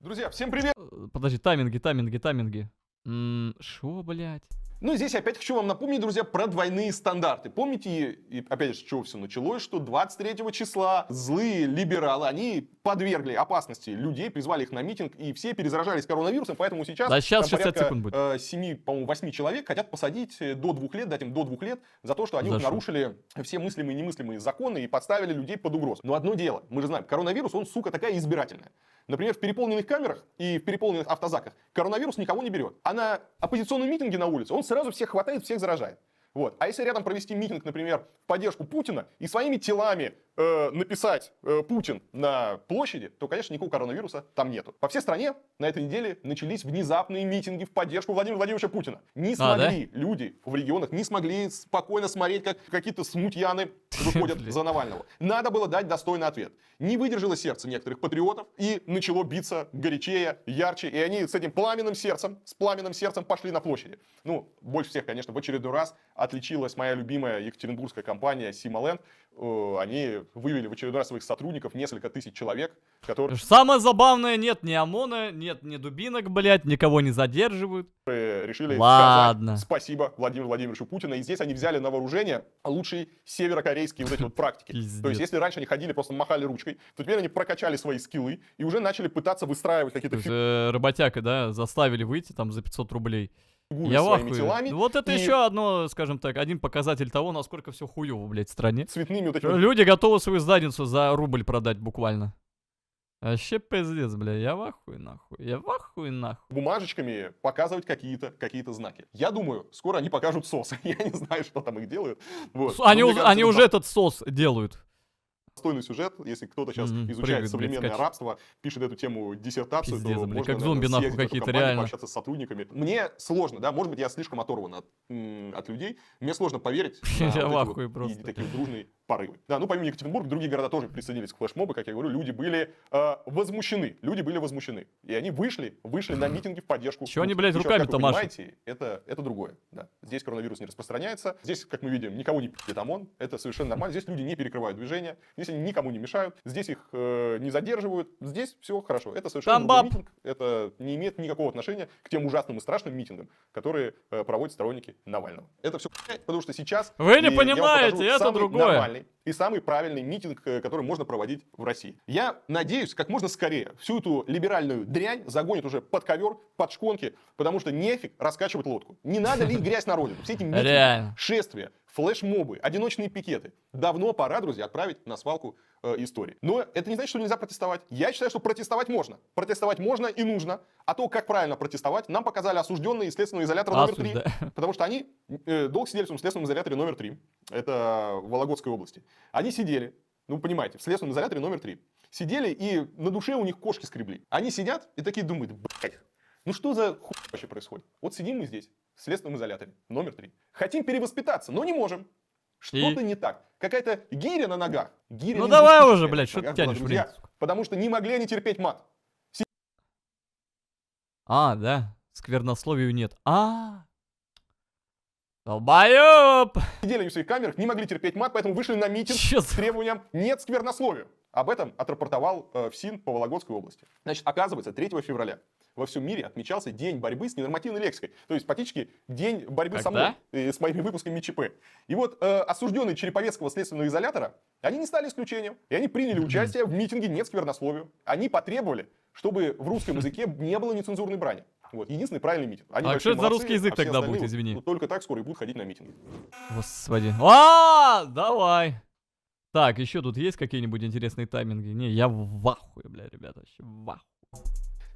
Друзья, всем привет! Э, подожди, тайминги, тайминги, тайминги. М -м, шо, блядь? Ну, и здесь опять хочу вам напомнить, друзья, про двойные стандарты. Помните, и опять же, с чего все началось, что 23 числа злые либералы, они подвергли опасности людей, призвали их на митинг, и все перезаражались коронавирусом, поэтому сейчас, да, сейчас там порядка будет. 7, э, по-моему, 8 человек хотят посадить э, до двух лет, дать им до двух лет, за то, что они вот нарушили все мыслимые и немыслимые законы и подставили людей под угрозу. Но одно дело, мы же знаем, коронавирус, он, сука, такая избирательная. Например, в переполненных камерах и в переполненных автозаках коронавирус никого не берет. А на оппозиционном митинге на улице он сразу всех хватает, всех заражает. Вот. А если рядом провести митинг, например, в поддержку Путина и своими телами э, написать э, Путин на площади, то, конечно, никакого коронавируса там нету. По всей стране на этой неделе начались внезапные митинги в поддержку Владимира Владимировича Путина. Не смогли а, да? люди в регионах, не смогли спокойно смотреть, как какие-то смутьяны выходят за Навального. Надо было дать достойный ответ. Не выдержало сердце некоторых патриотов и начало биться горячее, ярче. И они с этим пламенным сердцем, с пламенным сердцем пошли на площади. Ну, больше всех, конечно, в очередной раз отличилась моя любимая екатеринбургская компания Симоленд. Э, они вывели в очередной раз своих сотрудников несколько тысяч человек, которые... Самое забавное, нет ни ОМОНа, нет ни дубинок, блядь, никого не задерживают. Решили Ладно. сказать спасибо Владимиру Владимировичу Путину. И здесь они взяли на вооружение лучшие северокорейские вот эти вот практики. То есть, если раньше они ходили, просто махали ручкой, то теперь они прокачали свои скиллы и уже начали пытаться выстраивать какие-то... Э, Работяка, да, заставили выйти там за 500 рублей гули Я своими телами. Вот это и... еще одно, скажем так, один показатель того, насколько все хуево, блядь, в стране. Цветными вот этими... Люди готовы свою задницу за рубль продать буквально. Вообще пиздец, бля, я в ахуе нахуй, я в ахуе нахуй. Бумажечками показывать какие-то какие то знаки. Я думаю, скоро они покажут сос. я не знаю, что там их делают. Вот. Они, ну, кажется, они уже этот сос делают. Стойный сюжет, если кто-то сейчас mm-hmm, изучает прыгает, современное блядь, рабство, пишет эту тему диссертацию, Пиздец, то блядь, можно как зомби нахуй какие-то реально. общаться с сотрудниками. Мне сложно, да, может быть, я слишком оторван от, от людей, мне сложно поверить на вот вот, и таким дружный порывы. Да, ну помимо Екатеринбурга, другие города тоже присоединились к флешмобу, как я говорю, люди были э, возмущены, люди были возмущены. И они вышли, вышли на митинги в поддержку. Чего они, блядь, руками-то машут? это, это другое, да. Здесь коронавирус не распространяется, здесь, как мы видим, никого не пи***т ОМОН, это совершенно нормально, здесь люди не перекрывают движение, здесь они никому не мешают, здесь их э, не задерживают, здесь все хорошо. Это совершенно другой митинг, это не имеет никакого отношения к тем ужасным и страшным митингам, которые э, проводят сторонники Навального. Это все потому что сейчас... Вы не понимаете, это другое и самый правильный митинг, э, который можно проводить в России. Я надеюсь, как можно скорее всю эту либеральную дрянь загонят уже под ковер, под шконки, потому что нефиг раскачивать лодку. Не надо лить грязь на родину. Все эти митинги, шествия, флешмобы, одиночные пикеты. Давно пора, друзья, отправить на свалку э, истории. Но это не значит, что нельзя протестовать. Я считаю, что протестовать можно. Протестовать можно и нужно. А то, как правильно протестовать, нам показали осужденные из следственного изолятора номер Осужда... 3. Потому что они э, долг сидели в следственном изоляторе номер 3. Это в Вологодской области. Они сидели, ну, понимаете, в следственном изоляторе номер 3. Сидели, и на душе у них кошки скребли. Они сидят и такие думают, блядь, ну что за хуй вообще происходит? Вот сидим мы здесь, в следственном изоляторе. Номер три. Хотим перевоспитаться, но не можем. Что-то не так. Какая-то гиря на ногах. Гиря ну давай уже, блядь, что ты тянешь, блядь. Потому что не могли они терпеть мат. А, да, сквернословию нет. А, -а, -а. Долбоеб! Сидели в своих камерах, не могли терпеть мат, поэтому вышли на митинг Че с требованием «нет сквернословия. Об этом отрапортовал э, ФСИН по Вологодской области. Значит, оказывается, 3 февраля во всем мире отмечался День борьбы с ненормативной лексикой. То есть, фактически, День борьбы Когда? со мной, э, с моими выпусками ЧП. И вот э, осужденные Череповецкого следственного изолятора, они не стали исключением. И они приняли участие в митинге «Нет сквернословию». Они потребовали, чтобы в русском языке не было нецензурной брани. Вот, единственный правильный митинг. Они а что это за русский а язык а тогда будет, извини? Ну, только так скоро и будут ходить на митинги. Господи. А, -а, -а давай. Так, еще тут есть какие-нибудь интересные тайминги? Не, я в ахуе, бля, ребята, вообще в ахуе.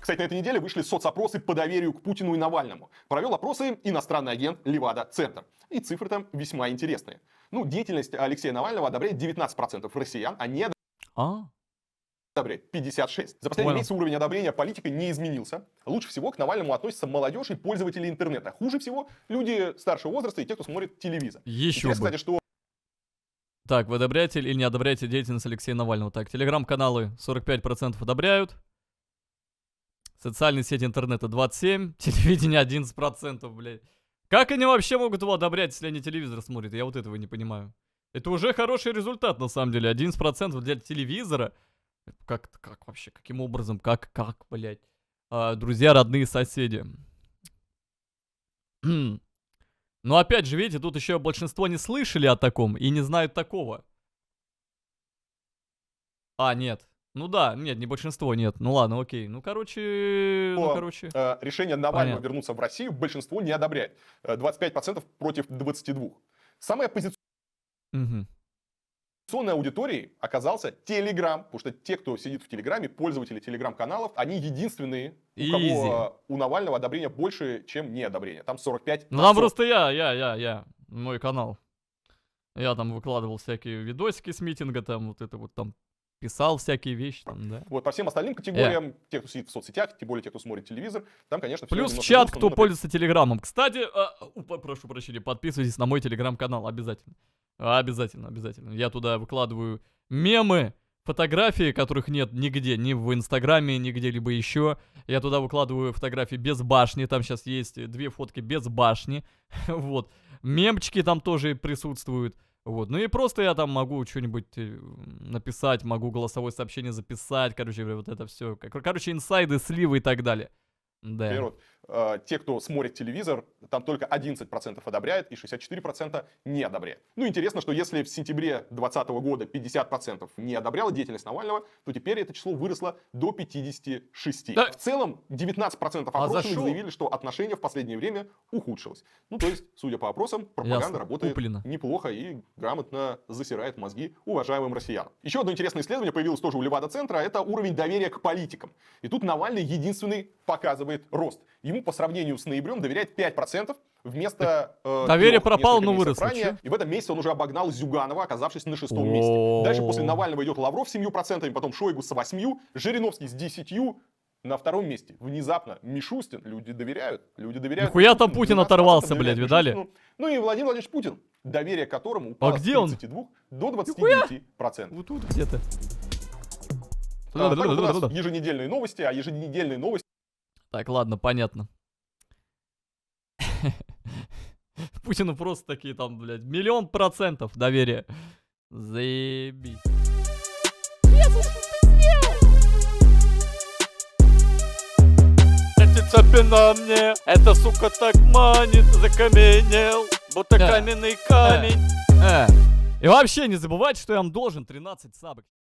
Кстати, на этой неделе вышли соцопросы по доверию к Путину и Навальному. Провел опросы иностранный агент Левада Центр. И цифры там весьма интересные. Ну, деятельность Алексея Навального одобряет 19% россиян, а не... А? одобряет 56. За последние месяцы уровень одобрения политикой не изменился. Лучше всего к Навальному относятся молодежь и пользователи интернета. Хуже всего люди старшего возраста и те, кто смотрит телевизор. Еще Интересно, бы. кстати, что так, вы одобряете или не одобряете деятельность Алексея Навального? Так, телеграм-каналы 45% одобряют. Социальные сети интернета 27, телевидение 11%, блядь. Как они вообще могут его одобрять, если они телевизор смотрят? Я вот этого не понимаю. Это уже хороший результат, на самом деле. 11% для телевизора — как, как вообще, каким образом, как, как, блядь. А, друзья, родные соседи. Хм. Но опять же, видите, тут еще большинство не слышали о таком и не знают такого. А, нет. Ну да, нет, не большинство, нет. Ну ладно, окей. Ну, короче, ну, короче. Э, решение Навального Понятно. вернуться в Россию большинство не одобряет. 25% э, против 22%. Самая позиционная... Угу. Сонной аудиторией оказался Телеграм, потому что те, кто сидит в Телеграме, пользователи Телеграм-каналов, они единственные, у кого а, у Навального одобрение больше, чем неодобрение. Там 45. Ну там просто я, я, я, я, мой канал. Я там выкладывал всякие видосики с митинга, там вот это вот там писал всякие вещи там, да. Вот, по всем остальным категориям, yeah. Э. те, кто сидит в соцсетях, тем более те, кто смотрит телевизор, там, конечно, Плюс в чат, грустно, кто пользуется телеграммом. Кстати, э, прошу прощения, подписывайтесь на мой телеграм-канал обязательно. Обязательно, обязательно. Я туда выкладываю мемы, фотографии, которых нет нигде, ни в Инстаграме, ни где-либо еще. Я туда выкладываю фотографии без башни, там сейчас есть две фотки без башни, вот. Мемчики там тоже присутствуют, вот. Ну и просто я там могу что-нибудь э, написать, могу голосовое сообщение записать, короче, вот это все. Короче, инсайды, сливы и так далее. Да. Вперед. Э, те, кто смотрит телевизор, там только 11% одобряет и 64% не одобряет. Ну, интересно, что если в сентябре 2020 года 50% не одобряла деятельность Навального, то теперь это число выросло до 56%. Да. В целом, 19% опрошенных а заявили, что отношение в последнее время ухудшилось. Ну, то есть, судя по опросам, пропаганда Ясно. работает Куплено. неплохо и грамотно засирает мозги уважаемым россиянам. Еще одно интересное исследование появилось тоже у Левада-центра, это уровень доверия к политикам. И тут Навальный единственный показывает рост. Ему ему по сравнению с ноябрем доверяет 5% вместо... Э, Доверие трех, пропало, но выросло. Ранее, и в этом месяце он уже обогнал Зюганова, оказавшись на шестом месте. Дальше после Навального идет Лавров с 7%, потом Шойгу с 8%, Жириновский с 10%, на втором месте. Внезапно Мишустин, люди доверяют, люди доверяют. Нихуя там Путин оторвался, блядь, видали? Ну и Владимир Владимирович Путин, доверие которому а упало а где с 32 он? до 29%. Нихуя? Вот тут где-то. А, да, Еженедельные новости, а еженедельные новости так, ладно, понятно. Путину просто такие там, блядь, миллион процентов доверия. Заебись. Цапина мне, это сука так манит, закаменел, будто каменный камень. Э. И вообще не забывайте, что я вам должен 13 сабок.